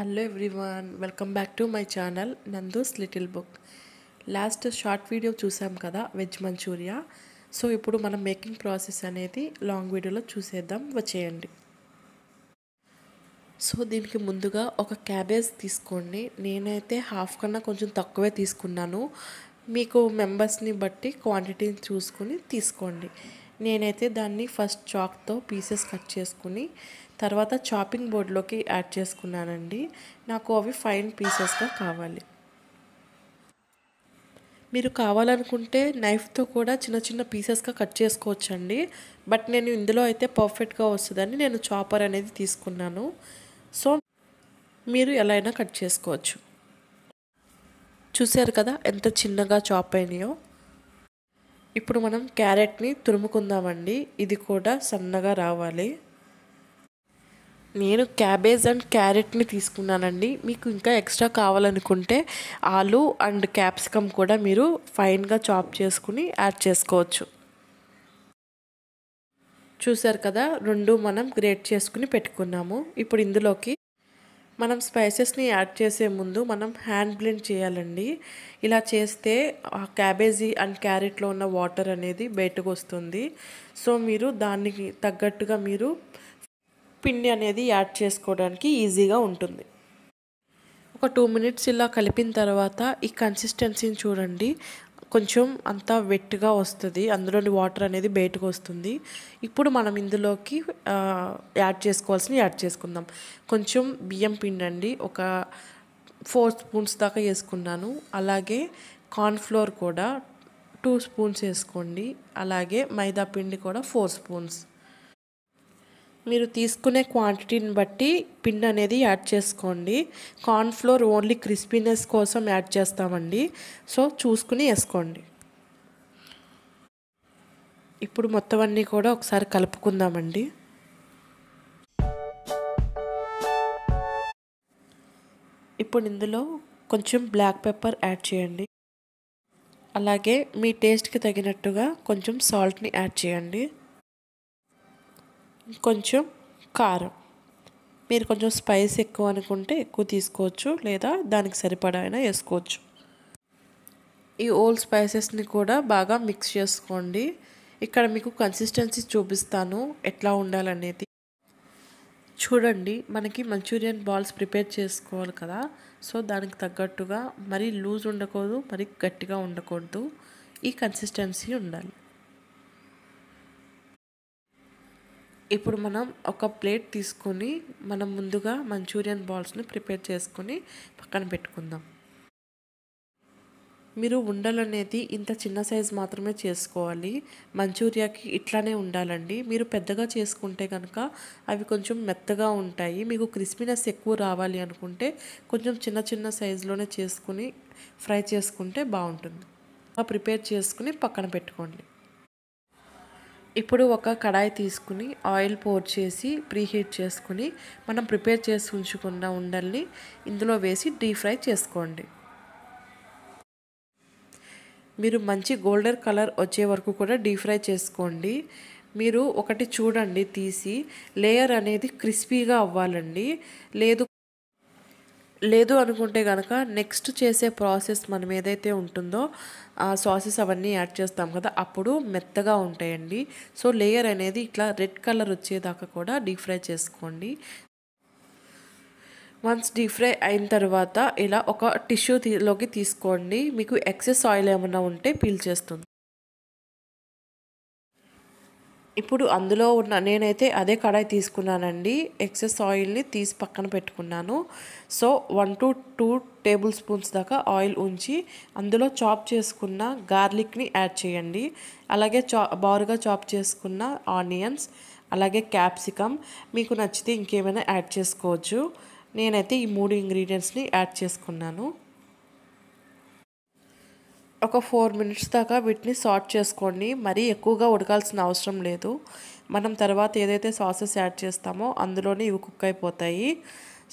hello everyone welcome back to my channel Nandu's little book last short video చూసాం కదా veg Manchuria so ఇప్పుడు మనం making process అనేది long వీడియోలో చూసేద్దాం వచ్చేయండి సో దీనికి ముందుగా ఒక క్యాబేజ్ తీసుకోండి నేనైతే హాఫ్ కన్నా కొంచెం తక్కువే తీసుకున్నాను మీకు మెంబర్స్ని బట్టి క్వాంటిటీని చూసుకొని తీసుకోండి నేనైతే దాన్ని ఫస్ట్ చాక్తో పీసెస్ కట్ చేసుకుని తర్వాత చాపింగ్ బోర్డ్లోకి యాడ్ చేసుకున్నానండి నాకు అవి ఫైన్ పీసెస్గా కావాలి మీరు కావాలనుకుంటే నైఫ్తో కూడా చిన్న చిన్న పీసెస్గా కట్ చేసుకోవచ్చండి బట్ నేను ఇందులో అయితే పర్ఫెక్ట్గా వస్తుందని నేను చాపర్ అనేది తీసుకున్నాను సో మీరు ఎలా అయినా కట్ చేసుకోవచ్చు చూశారు కదా ఎంత చిన్నగా చాప్ అయినాయో ఇప్పుడు మనం క్యారెట్ని తురుముకుందామండి ఇది కూడా సన్నగా రావాలి నేను క్యాబేజ్ అండ్ క్యారెట్ని తీసుకున్నానండి మీకు ఇంకా ఎక్స్ట్రా కావాలనుకుంటే ఆలు అండ్ క్యాప్సికమ్ కూడా మీరు ఫైన్గా చాప్ చేసుకుని యాడ్ చేసుకోవచ్చు చూసారు కదా రెండు మనం గ్రేట్ చేసుకుని పెట్టుకున్నాము ఇప్పుడు ఇందులోకి మనం స్పైసెస్ని యాడ్ చేసే ముందు మనం హ్యాండ్ బ్లెండ్ చేయాలండి ఇలా చేస్తే ఆ క్యాబేజీ అండ్ క్యారెట్లో ఉన్న వాటర్ అనేది బయటకు వస్తుంది సో మీరు దానికి తగ్గట్టుగా మీరు పిండి అనేది యాడ్ చేసుకోవడానికి ఈజీగా ఉంటుంది ఒక టూ మినిట్స్ ఇలా కలిపిన తర్వాత ఈ కన్సిస్టెన్సీని చూడండి కొంచెం అంతా వెట్గా వస్తుంది అందులోని వాటర్ అనేది బయటకు వస్తుంది ఇప్పుడు మనం ఇందులోకి యాడ్ చేసుకోవాల్సినవి యాడ్ చేసుకుందాం కొంచెం బియ్యం పిండి అండి ఒక ఫోర్ స్పూన్స్ దాకా వేసుకున్నాను అలాగే కార్న్ఫ్లోర్ కూడా టూ స్పూన్స్ వేసుకోండి అలాగే మైదా పిండి కూడా ఫోర్ స్పూన్స్ మీరు తీసుకునే క్వాంటిటీని బట్టి పిండి అనేది యాడ్ చేసుకోండి కార్న్ఫ్లోర్ ఓన్లీ క్రిస్పీనెస్ కోసం యాడ్ చేస్తామండి సో చూసుకుని వేసుకోండి ఇప్పుడు మొత్తం అన్నీ కూడా ఒకసారి కలుపుకుందామండి ఇప్పుడు ఇందులో కొంచెం బ్లాక్ పెప్పర్ యాడ్ చేయండి అలాగే మీ టేస్ట్కి తగినట్టుగా కొంచెం సాల్ట్ని యాడ్ చేయండి కొంచెం కారం మీరు కొంచెం స్పైస్ ఎక్కువ అనుకుంటే ఎక్కువ తీసుకోవచ్చు లేదా దానికి సరిపడా అయినా వేసుకోవచ్చు ఈ ఓల్డ్ స్పైసెస్ని కూడా బాగా మిక్స్ చేసుకోండి ఇక్కడ మీకు కన్సిస్టెన్సీ చూపిస్తాను ఎట్లా ఉండాలనేది చూడండి మనకి మంచూరియన్ బాల్స్ ప్రిపేర్ చేసుకోవాలి కదా సో దానికి తగ్గట్టుగా మరీ లూజ్ ఉండకూడదు మరీ గట్టిగా ఉండకూడదు ఈ కన్సిస్టెన్సీ ఉండాలి ఇప్పుడు మనం ఒక ప్లేట్ తీసుకొని మనం ముందుగా మంచూరియన్ బాల్స్ని ప్రిపేర్ చేసుకొని పక్కన పెట్టుకుందాం మీరు ఉండలు అనేది ఇంత చిన్న సైజ్ మాత్రమే చేసుకోవాలి మంచూరియాకి ఇట్లానే ఉండాలండి మీరు పెద్దగా చేసుకుంటే కనుక అవి కొంచెం మెత్తగా ఉంటాయి మీకు క్రిస్పీనెస్ ఎక్కువ రావాలి అనుకుంటే కొంచెం చిన్న చిన్న సైజులోనే చేసుకుని ఫ్రై చేసుకుంటే బాగుంటుంది ప్రిపేర్ చేసుకుని పక్కన పెట్టుకోండి ఇప్పుడు ఒక కడాయి తీసుకుని ఆయిల్ పోర్ చేసి ప్రీహీట్ చేసుకుని మనం ప్రిపేర్ చేసి ఉంచుకున్న ఉండల్ని ఇందులో వేసి డీప్ ఫ్రై చేసుకోండి మీరు మంచి గోల్డెన్ కలర్ వచ్చే వరకు కూడా డీప్ ఫ్రై చేసుకోండి మీరు ఒకటి చూడండి తీసి లేయర్ అనేది క్రిస్పీగా అవ్వాలండి లేదు లేదు అనుకుంటే కనుక నెక్స్ట్ చేసే ప్రాసెస్ మనం ఏదైతే ఉంటుందో ఆ సాసెస్ అవన్నీ యాడ్ చేస్తాం కదా అప్పుడు మెత్తగా ఉంటాయండి సో లేయర్ అనేది ఇట్లా రెడ్ కలర్ వచ్చేదాకా కూడా డీప్ ఫ్రై చేసుకోండి వన్స్ డీప్ ఫ్రై అయిన తర్వాత ఇలా ఒక టిష్యూలోకి తీసుకోండి మీకు ఎక్సెస్ ఆయిల్ ఏమైనా ఉంటే పీల్ చేస్తుంది ఇప్పుడు అందులో ఉన్న నేనైతే అదే కడాయి తీసుకున్నానండి ఎక్సెస్ ఆయిల్ని తీసి పక్కన పెట్టుకున్నాను so one to two tablespoons దాకా ఆయిల్ ఉంచి అందులో చాప్ చేసుకున్న గార్లిక్ని యాడ్ చేయండి అలాగే చా బారుగా చాప్ చేసుకున్న ఆనియన్స్ అలాగే క్యాప్సికమ్ మీకు నచ్చితే ఇంకేమైనా యాడ్ చేసుకోవచ్చు నేనైతే ఈ మూడు ఇంగ్రీడియంట్స్ని యాడ్ చేసుకున్నాను ఒక ఫోర్ మినిట్స్ దాకా వీటిని సాట్ చేసుకోండి మరీ ఎక్కువగా ఉడకాల్సిన అవసరం లేదు మనం తర్వాత ఏదైతే సాసెస్ యాడ్ చేస్తామో అందులోనే ఇవి కుక్ అయిపోతాయి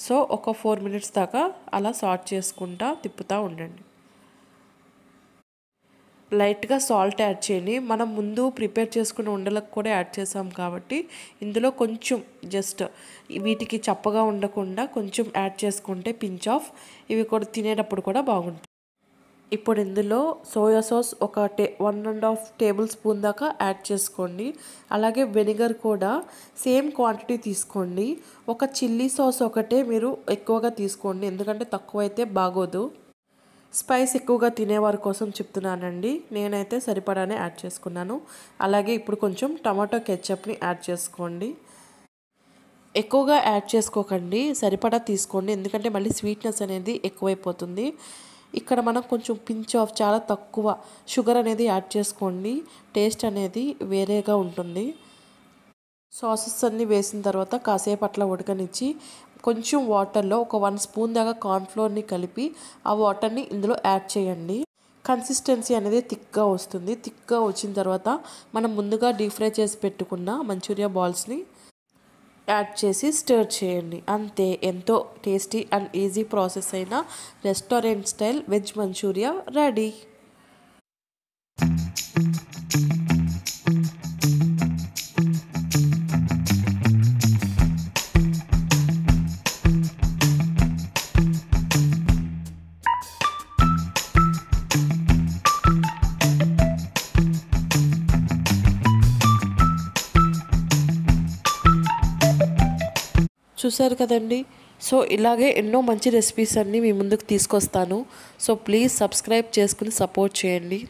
సో ఒక ఫోర్ మినిట్స్ దాకా అలా సాట్ చేసుకుంటా తిప్పుతూ ఉండండి లైట్గా సాల్ట్ యాడ్ చేయండి మనం ముందు ప్రిపేర్ చేసుకున్న ఉండలకు కూడా యాడ్ చేసాం కాబట్టి ఇందులో కొంచెం జస్ట్ వీటికి చప్పగా ఉండకుండా కొంచెం యాడ్ చేసుకుంటే పించ్ ఆఫ్ ఇవి కూడా తినేటప్పుడు కూడా బాగుంటుంది ఇప్పుడు ఇందులో సోయా సాస్ ఒక టే one and half tablespoon దాకా యాడ్ చేసుకోండి అలాగే వెనిగర్ కూడా సేమ్ క్వాంటిటీ తీసుకోండి ఒక చిల్లీ సాస్ ఒకటే మీరు ఎక్కువగా తీసుకోండి ఎందుకంటే తక్కువ అయితే బాగోదు స్పైస్ ఎక్కువగా తినేవారి కోసం చెప్తున్నానండి నేనైతే సరిపడానే యాడ్ చేసుకున్నాను అలాగే ఇప్పుడు కొంచెం టమాటో కెచ్చప్ని యాడ్ చేసుకోండి ఎక్కువగా యాడ్ చేసుకోకండి సరిపడా తీసుకోండి ఎందుకంటే మళ్ళీ స్వీట్నెస్ అనేది ఎక్కువైపోతుంది ఇక్కడ మనం కొంచెం పించ్ ఆఫ్ చాలా తక్కువ షుగర్ అనేది యాడ్ చేసుకోండి టేస్ట్ అనేది వేరేగా ఉంటుంది సాసెస్ అన్నీ వేసిన తర్వాత కాసేపు అట్లా ఉడకనిచ్చి కొంచెం వాటర్లో ఒక వన్ స్పూన్ దాకా కార్న్ఫ్లోర్ని కలిపి ఆ వాటర్ని ఇందులో యాడ్ చేయండి కన్సిస్టెన్సీ అనేది థిక్గా వస్తుంది థిక్గా వచ్చిన తర్వాత మనం ముందుగా డీప్ ఫ్రై చేసి పెట్టుకున్న మంచూరియా బాల్స్ని యాడ్ చేసి స్టర్ చేయండి అంతే ఎంతో టేస్టీ అండ్ ఈజీ ప్రాసెస్ అయిన restaurant style veg manchuria ready చూశారు కదండి సో ఇలాగే ఎన్నో మంచి రెసిపీస్ అన్నీ మీ ముందుకు తీసుకొస్తాను సో ప్లీజ్ సబ్స్క్రైబ్ చేసుకుని సపోర్ట్ చేయండి